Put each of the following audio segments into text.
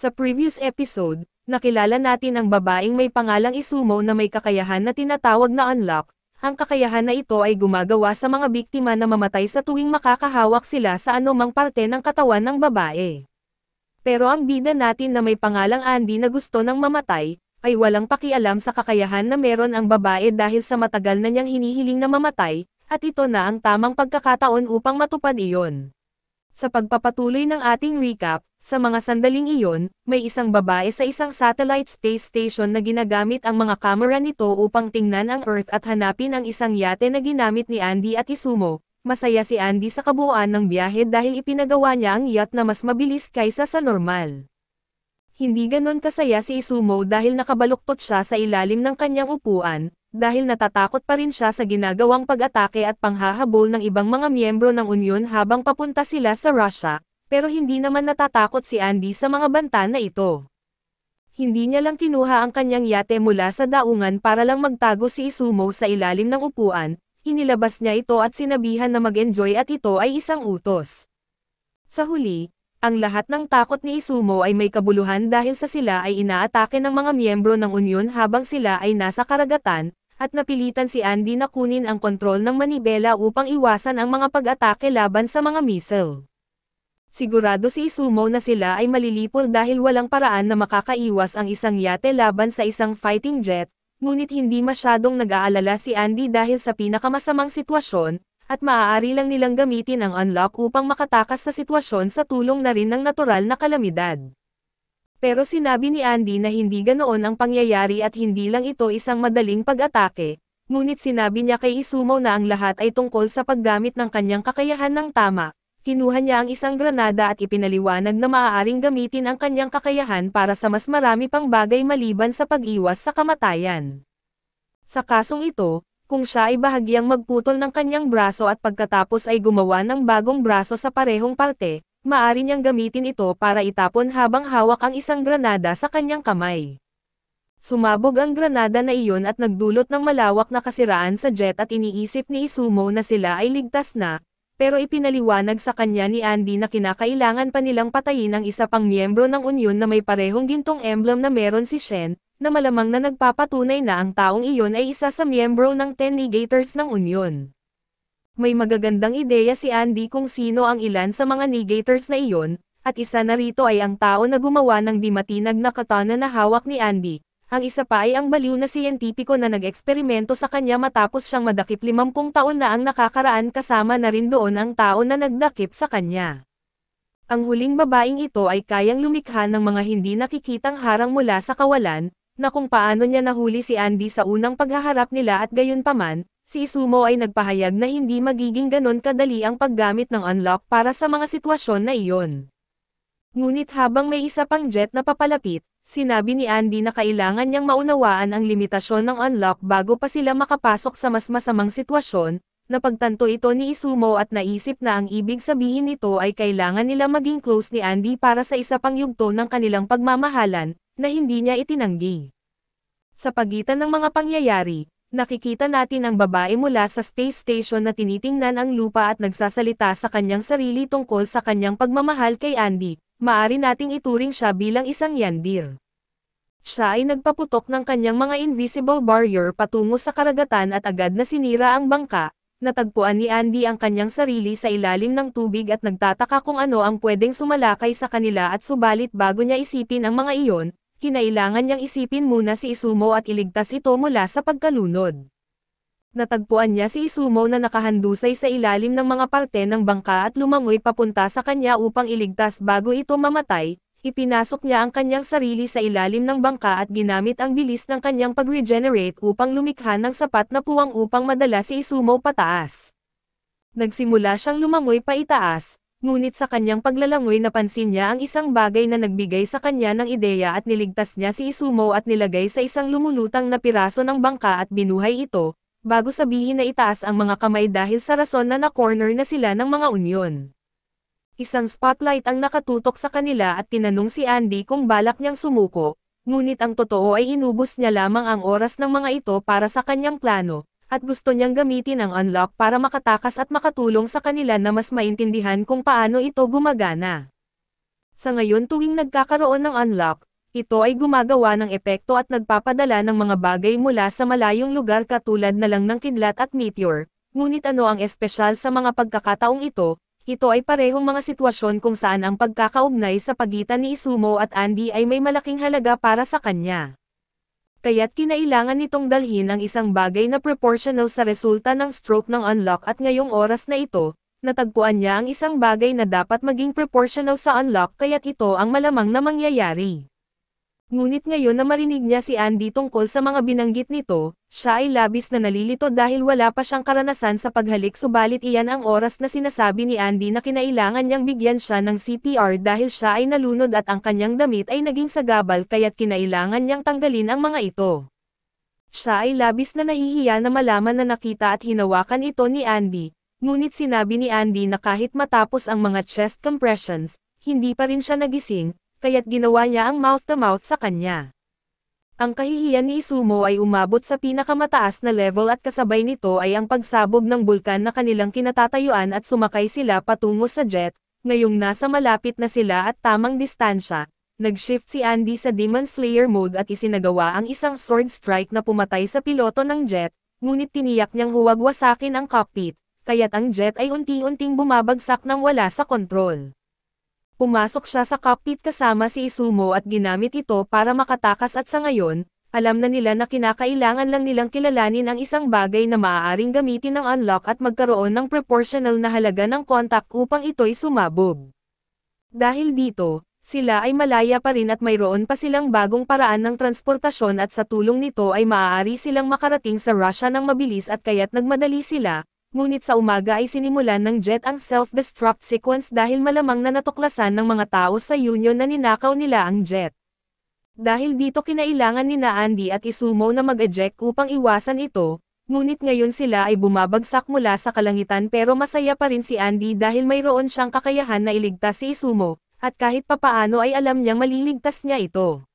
Sa previous episode, nakilala natin ang babaeng may pangalang Isumo na may kakayahan na tinatawag na unlock. Ang kakayahan na ito ay gumagawa sa mga biktima na mamatay sa tuwing makakahawak sila sa anumang parte ng katawan ng babae. Pero ang bida natin na may pangalang Andy na gusto ng mamatay, ay walang pakialam sa kakayahan na meron ang babae dahil sa matagal na niyang hinihiling na mamatay, at ito na ang tamang pagkakataon upang matupad iyon. Sa pagpapatuloy ng ating recap, sa mga sandaling iyon, may isang babae sa isang satellite space station na ginagamit ang mga kamera nito upang tingnan ang Earth at hanapin ang isang yate na ginamit ni Andy at Isumo. Masaya si Andy sa kabuuan ng biyahe dahil ipinagawa niya ang yacht na mas mabilis kaysa sa normal. Hindi ganon kasaya si Isumo dahil nakabaluktot siya sa ilalim ng kanyang upuan, dahil natatakot pa rin siya sa ginagawang pag-atake at panghahabol ng ibang mga miyembro ng Union habang papunta sila sa Russia, pero hindi naman natatakot si Andy sa mga banta na ito. Hindi niya lang kinuha ang kanyang yate mula sa daungan para lang magtago si Isumo sa ilalim ng upuan, inilabas niya ito at sinabihan na mag-enjoy at ito ay isang utos. Sa huli, ang lahat ng takot ni Isumo ay may kabuluhan dahil sa sila ay inaatake ng mga miyembro ng Union habang sila ay nasa karagatan, at napilitan si Andy na kunin ang kontrol ng manibela upang iwasan ang mga pag-atake laban sa mga missile. Sigurado si Isumo na sila ay malilipol dahil walang paraan na makakaiwas ang isang yate laban sa isang fighting jet, ngunit hindi masyadong nag-aalala si Andy dahil sa pinakamasamang sitwasyon, at maaari lang nilang gamitin ang unlock upang makatakas sa sitwasyon sa tulong na rin ng natural na kalamidad. Pero sinabi ni Andy na hindi ganoon ang pangyayari at hindi lang ito isang madaling pag-atake, ngunit sinabi niya kay Isumo na ang lahat ay tungkol sa paggamit ng kanyang kakayahan ng tama. Kinuha niya ang isang granada at ipinaliwanag na maaaring gamitin ang kanyang kakayahan para sa mas marami pang bagay maliban sa pag-iwas sa kamatayan. Sa kasong ito, kung siya ay bahagyang magputol ng kanyang braso at pagkatapos ay gumawa ng bagong braso sa parehong parte, maari niyang gamitin ito para itapon habang hawak ang isang granada sa kanyang kamay. Sumabog ang granada na iyon at nagdulot ng malawak na kasiraan sa jet at iniisip ni Isumo na sila ay ligtas na, pero ipinaliwanag sa kanya ni Andy na kinakailangan pa nilang patayin ang isa pang miyembro ng unyon na may parehong gintong emblem na meron si Shen, na malamang na nagpapatunay na ang taong iyon ay isa sa miyembro ng 10 negators ng unyon may magagandang ideya si Andy kung sino ang ilan sa mga negators na iyon, at isa na rito ay ang tao na gumawa ng di matinag na katana na hawak ni Andy. Ang isa pa ay ang baliw na siyentipiko na nag-eksperimento sa kanya matapos siyang madakip 50 taon na ang nakakaraan kasama na rin doon ang tao na nagdakip sa kanya. Ang huling babaeng ito ay kayang lumikha ng mga hindi nakikitang harang mula sa kawalan, na kung paano niya nahuli si Andy sa unang paghaharap nila at gayon paman, Si Sumo ay nagpahayag na hindi magiging ganon kadali ang paggamit ng unlock para sa mga sitwasyon na iyon. Ngunit habang may isa pang jet na papalapit, sinabi ni Andy na kailangan niyang maunawaan ang limitasyon ng unlock bago pa sila makapasok sa mas masamang sitwasyon, napagtanto ito ni Isumo at naisip na ang ibig sabihin nito ay kailangan nila maging close ni Andy para sa isa pang yugto ng kanilang pagmamahalan, na hindi niya itinanggi. Sa pagitan ng mga pangyayari, Nakikita natin ang babae mula sa space station na tinitingnan ang lupa at nagsasalita sa kanyang sarili tungkol sa kanyang pagmamahal kay Andy, maari nating ituring siya bilang isang yandir. Siya ay nagpaputok ng kanyang mga invisible barrier patungo sa karagatan at agad na sinira ang bangka, natagpuan ni Andy ang kanyang sarili sa ilalim ng tubig at nagtataka kung ano ang pwedeng sumalakay sa kanila at subalit bago niya isipin ang mga iyon, kinailangan niyang isipin muna si Isumo at iligtas ito mula sa pagkalunod. Natagpuan niya si Isumo na nakahandusay sa ilalim ng mga parte ng bangka at lumangoy papunta sa kanya upang iligtas bago ito mamatay, ipinasok niya ang kanyang sarili sa ilalim ng bangka at ginamit ang bilis ng kanyang pag-regenerate upang lumikha ng sapat na puwang upang madala si Isumo pataas. Nagsimula siyang lumangoy pa itaas, Ngunit sa kanyang paglalangoy napansin niya ang isang bagay na nagbigay sa kanya ng ideya at niligtas niya si Isumo at nilagay sa isang lumulutang na piraso ng bangka at binuhay ito, bago sabihin na itaas ang mga kamay dahil sa rason na na-corner na sila ng mga unyon. Isang spotlight ang nakatutok sa kanila at tinanong si Andy kung balak niyang sumuko, ngunit ang totoo ay inubos niya lamang ang oras ng mga ito para sa kanyang plano, at gusto niyang gamitin ang unlock para makatakas at makatulong sa kanila na mas maintindihan kung paano ito gumagana. Sa ngayon tuwing nagkakaroon ng unlock, ito ay gumagawa ng epekto at nagpapadala ng mga bagay mula sa malayong lugar katulad na lang ng kidlat at meteor, ngunit ano ang espesyal sa mga pagkakataong ito, ito ay parehong mga sitwasyon kung saan ang pagkakaugnay sa pagitan ni Isumo at Andy ay may malaking halaga para sa kanya kaya't kinailangan nitong dalhin ang isang bagay na proportional sa resulta ng stroke ng unlock at ngayong oras na ito, natagpuan niya ang isang bagay na dapat maging proportional sa unlock kaya't ito ang malamang na mangyayari. Ngunit ngayon na marinig niya si Andy tungkol sa mga binanggit nito, siya ay labis na nalilito dahil wala pa siyang karanasan sa paghalik subalit iyan ang oras na sinasabi ni Andy na kinailangan niyang bigyan siya ng CPR dahil siya ay nalunod at ang kanyang damit ay naging sagabal kaya't kinailangan niyang tanggalin ang mga ito. Siya ay labis na nahihiya na malaman na nakita at hinawakan ito ni Andy, ngunit sinabi ni Andy na kahit matapos ang mga chest compressions, hindi pa rin siya nagising, kaya't ginawa niya ang mouth-to-mouth -mouth sa kanya. Ang kahihiyan ni Isumo ay umabot sa pinakamataas na level at kasabay nito ay ang pagsabog ng bulkan na kanilang kinatatayuan at sumakay sila patungo sa jet, ngayong nasa malapit na sila at tamang distansya, nag-shift si Andy sa Demon Slayer mode at isinagawa ang isang sword strike na pumatay sa piloto ng jet, ngunit tiniyak niyang huwag wasakin ang cockpit, kaya't ang jet ay unti-unting bumabagsak nang wala sa kontrol pumasok siya sa cockpit kasama si Isumo at ginamit ito para makatakas at sa ngayon, alam na nila na kinakailangan lang nilang kilalanin ang isang bagay na maaaring gamitin ng unlock at magkaroon ng proportional na halaga ng contact upang ito'y sumabog. Dahil dito, sila ay malaya pa rin at mayroon pa silang bagong paraan ng transportasyon at sa tulong nito ay maaari silang makarating sa Russia ng mabilis at kaya't nagmadali sila, Ngunit sa umaga ay sinimulan ng jet ang self-destruct sequence dahil malamang na natuklasan ng mga tao sa union na ninakaw nila ang jet. Dahil dito kinailangan ni Andy at Isumo na mag-eject upang iwasan ito, ngunit ngayon sila ay bumabagsak mula sa kalangitan pero masaya pa rin si Andy dahil mayroon siyang kakayahan na iligtas si Isumo, at kahit papaano ay alam niyang maliligtas niya ito.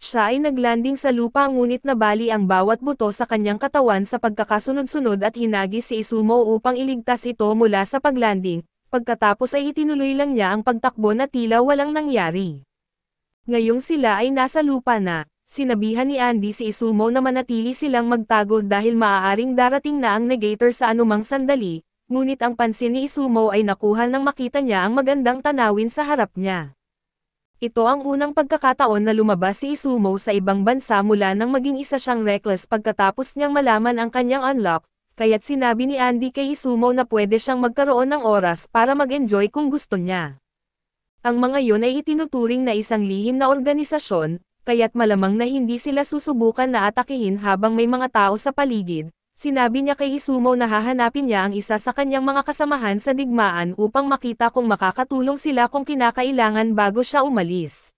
Siya ay naglanding sa lupa ngunit nabali ang bawat buto sa kanyang katawan sa pagkakasunod-sunod at hinagi si Isumo upang iligtas ito mula sa paglanding, pagkatapos ay itinuloy lang niya ang pagtakbo na tila walang nangyari. Ngayong sila ay nasa lupa na, sinabihan ni Andy si Isumo na manatili silang magtago dahil maaaring darating na ang negator sa anumang sandali, ngunit ang pansin ni Isumo ay nakuha nang makita niya ang magandang tanawin sa harap niya. Ito ang unang pagkakataon na lumabas si Isumo sa ibang bansa mula nang maging isa siyang reckless pagkatapos niyang malaman ang kanyang unlock, kaya't sinabi ni Andy kay Isumo na pwede siyang magkaroon ng oras para mag-enjoy kung gusto niya. Ang mga yon ay itinuturing na isang lihim na organisasyon, kaya't malamang na hindi sila susubukan na atakihin habang may mga tao sa paligid, Sinabi niya kay Hisumo na hahanapin niya ang isa sa kanyang mga kasamahan sa digmaan upang makita kung makakatulong sila kung kinakailangan bago siya umalis.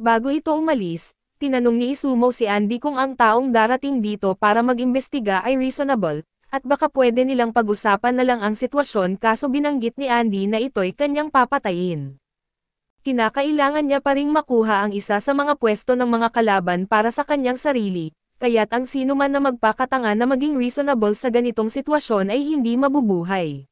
Bago ito umalis, tinanong ni Isumo si Andy kung ang taong darating dito para mag-imbestiga ay reasonable, at baka pwede nilang pag-usapan na lang ang sitwasyon kaso binanggit ni Andy na ito'y kanyang papatayin. Kinakailangan niya pa ring makuha ang isa sa mga pwesto ng mga kalaban para sa kanyang sarili, kaya't ang sino man na magpakatanga na maging reasonable sa ganitong sitwasyon ay hindi mabubuhay.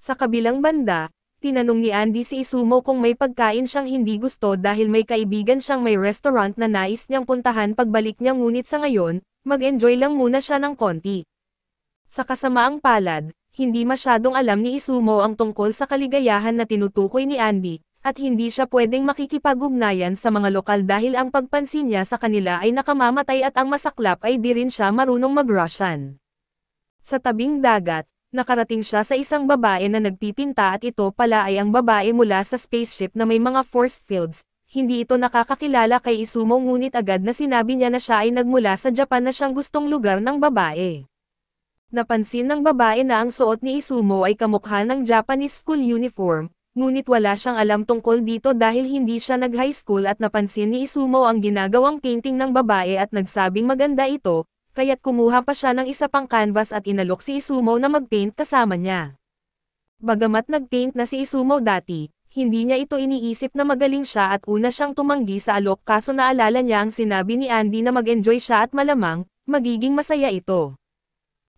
Sa kabilang banda, tinanong ni Andy si Isumo kung may pagkain siyang hindi gusto dahil may kaibigan siyang may restaurant na nais niyang puntahan pagbalik niya ngunit sa ngayon, mag-enjoy lang muna siya ng konti. Sa kasamaang palad, hindi masyadong alam ni Isumo ang tungkol sa kaligayahan na tinutukoy ni Andy, at hindi siya pwedeng makikipag-ugnayan sa mga lokal dahil ang pagpansin niya sa kanila ay nakamamatay at ang masaklap ay di rin siya marunong mag-Russian. Sa tabing dagat, nakarating siya sa isang babae na nagpipinta at ito pala ay ang babae mula sa spaceship na may mga force fields, hindi ito nakakakilala kay Isumo ngunit agad na sinabi niya na siya ay nagmula sa Japan na siyang gustong lugar ng babae. Napansin ng babae na ang suot ni Isumo ay kamukha ng Japanese school uniform, ngunit wala siyang alam tungkol dito dahil hindi siya nag-high school at napansin ni Isumo ang ginagawang painting ng babae at nagsabing maganda ito, kaya't kumuha pa siya ng isa pang canvas at inalok si Isumo na mag-paint kasama niya. Bagamat nagpaint na si Isumo dati, hindi niya ito iniisip na magaling siya at una siyang tumanggi sa alok kaso naalala niya ang sinabi ni Andy na mag-enjoy siya at malamang, magiging masaya ito.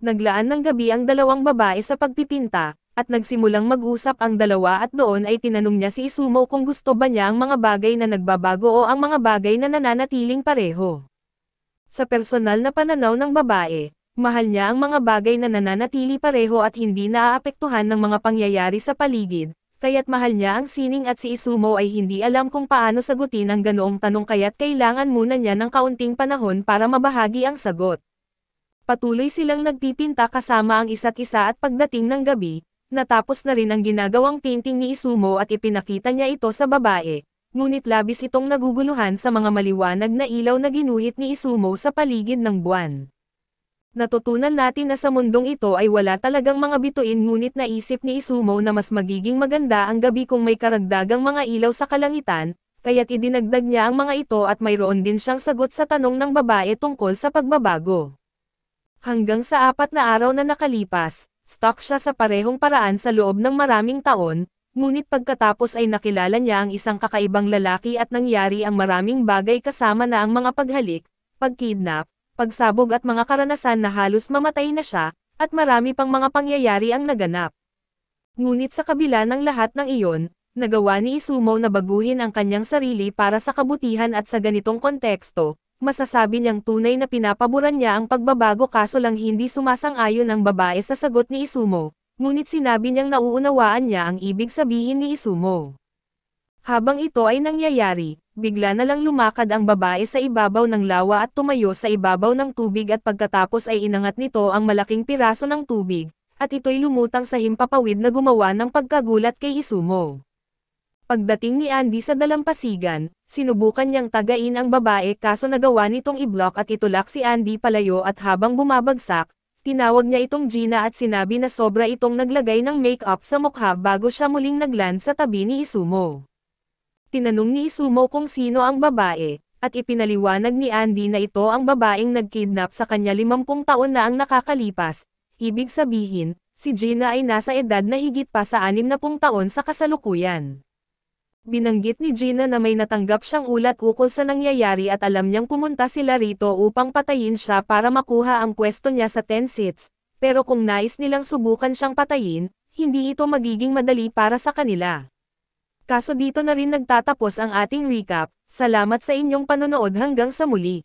Naglaan ng gabi ang dalawang babae sa pagpipinta, at nagsimulang mag-usap ang dalawa at doon ay tinanong niya si Isumo kung gusto ba niya ang mga bagay na nagbabago o ang mga bagay na nananatiling pareho. Sa personal na pananaw ng babae, mahal niya ang mga bagay na nananatili pareho at hindi naaapektuhan ng mga pangyayari sa paligid, kaya't mahal niya ang sining at si Isumo ay hindi alam kung paano sagutin ang ganoong tanong kaya't kailangan muna niya ng kaunting panahon para mabahagi ang sagot. Patuloy silang nagpipinta kasama ang isa't isa at pagdating ng gabi, Natapos na rin ang ginagawang painting ni Isumo at ipinakita niya ito sa babae, ngunit labis itong naguguluhan sa mga maliwanag na ilaw na ginuhit ni Isumo sa paligid ng buwan. Natutunan natin na sa mundong ito ay wala talagang mga bituin ngunit naisip ni Isumo na mas magiging maganda ang gabi kung may karagdagang mga ilaw sa kalangitan, kaya't idinagdag niya ang mga ito at mayroon din siyang sagot sa tanong ng babae tungkol sa pagbabago. Hanggang sa apat na araw na nakalipas, Stuck siya sa parehong paraan sa loob ng maraming taon, ngunit pagkatapos ay nakilala niya ang isang kakaibang lalaki at nangyari ang maraming bagay kasama na ang mga paghalik, pagkidnap, pagsabog at mga karanasan na halos mamatay na siya, at marami pang mga pangyayari ang naganap. Ngunit sa kabila ng lahat ng iyon, nagawa ni Isumo na baguhin ang kanyang sarili para sa kabutihan at sa ganitong konteksto, masasabi niyang tunay na pinapaboran niya ang pagbabago kaso lang hindi sumasang-ayon ang babae sa sagot ni Isumo, ngunit sinabi niyang nauunawaan niya ang ibig sabihin ni Isumo. Habang ito ay nangyayari, bigla na lang lumakad ang babae sa ibabaw ng lawa at tumayo sa ibabaw ng tubig at pagkatapos ay inangat nito ang malaking piraso ng tubig, at ito'y lumutang sa himpapawid na gumawa ng pagkagulat kay Isumo. Pagdating ni Andy sa dalampasigan, sinubukan niyang tagain ang babae kaso nagawa nitong i-block at itulak si Andy palayo at habang bumabagsak, tinawag niya itong Gina at sinabi na sobra itong naglagay ng make-up sa mukha bago siya muling nagland sa tabi ni Isumo. Tinanong ni Isumo kung sino ang babae, at ipinaliwanag ni Andy na ito ang babaeng nagkidnap sa kanya 50 taon na ang nakakalipas, ibig sabihin, si Gina ay nasa edad na higit pa sa 60 taon sa kasalukuyan. Binanggit ni Gina na may natanggap siyang ulat ukol sa nangyayari at alam niyang pumunta sila rito upang patayin siya para makuha ang pwesto niya sa 10 seats, pero kung nais nilang subukan siyang patayin, hindi ito magiging madali para sa kanila. Kaso dito na rin nagtatapos ang ating recap, salamat sa inyong panonood hanggang sa muli.